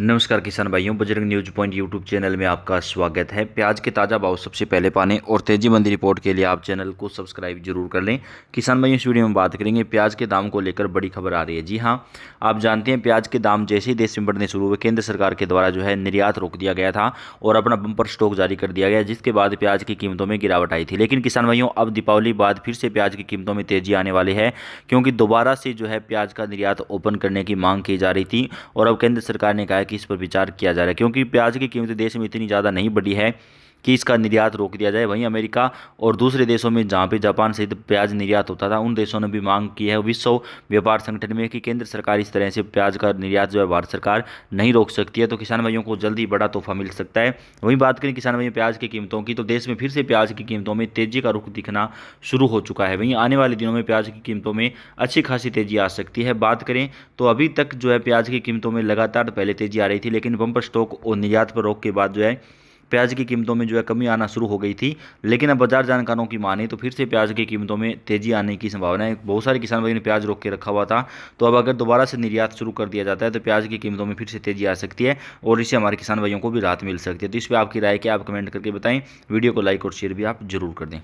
नमस्कार किसान भाइयों Bajrang news point YouTube channel में आपका स्वागत है प्याज के ताज़ा भाव सबसे पहले पाने और तेजी मंदी रिपोर्ट के लिए आप चैनल को सब्सक्राइब जरूर कर लें किसान भाइयों इस वीडियो में बात करेंगे प्याज के दाम को लेकर बड़ी खबर आ रही है जी हाँ आप जानते हैं प्याज के दाम जैसे ही देश में बढ़ने शुरू हुए केंद्र सरकार के द्वारा जो है निर्यात रोक दिया गया था और अपना बंपर स्टॉक जारी कर दिया गया जिसके बाद प्याज की कीमतों में गिरावट आई थी लेकिन किसान भाइयों अब दीपावली बाद फिर से प्याज की कीमतों में तेजी आने वाली है क्योंकि दोबारा से जो है प्याज का निर्यात ओपन करने की मांग की जा रही थी और अब केंद्र सरकार ने कहा हालांकि इस पर विचार किया जा रहा है क्योंकि प्याज की कीमत देश में इतनी ज़्यादा नहीं बढ़ी है कि इसका निर्यात रोक दिया जाए वहीं अमेरिका और दूसरे देशों में जहाँ पे जापान सहित प्याज निर्यात होता था उन देशों ने भी मांग की है विश्व व्यापार संगठन में कि केंद्र सरकार इस तरह से प्याज का निर्यात जो है भारत सरकार नहीं रोक सकती है तो किसान भाइयों को ही बड़ा तोहफा मिल सकता है वहीं बात करें किसान भाइयों प्याज की कीमतों की तो देश में फिर से प्याज की कीमतों में तेजी का रुख दिखना शुरू हो चुका है वहीं आने वाले दिनों में प्याज की कीमतों में अच्छी खासी तेजी आ सकती है बात करें तो अभी तक जो है प्याज की कीमतों में लगातार पहले तेजी आ रही थी लेकिन बम्पर स्टॉक और निर्यात पर रोक के बाद जो है प्याज की कीमतों में जो है कमी आना शुरू हो गई थी लेकिन अब बाजार जानकारों की माने तो फिर से प्याज की कीमतों में तेज़ी आने की संभावना है बहुत सारे किसान भाई ने प्याज रोक के रखा हुआ था तो अब अगर दोबारा से निर्यात शुरू कर दिया जाता है तो प्याज की कीमतों में फिर से तेज़ी आ सकती है और इससे हमारे किसान भाइयों को भी राहत मिल सकती है तो इस पर आपकी राय क्या आप कमेंट करके बताएं वीडियो को लाइक और शेयर भी आप जरूर कर दें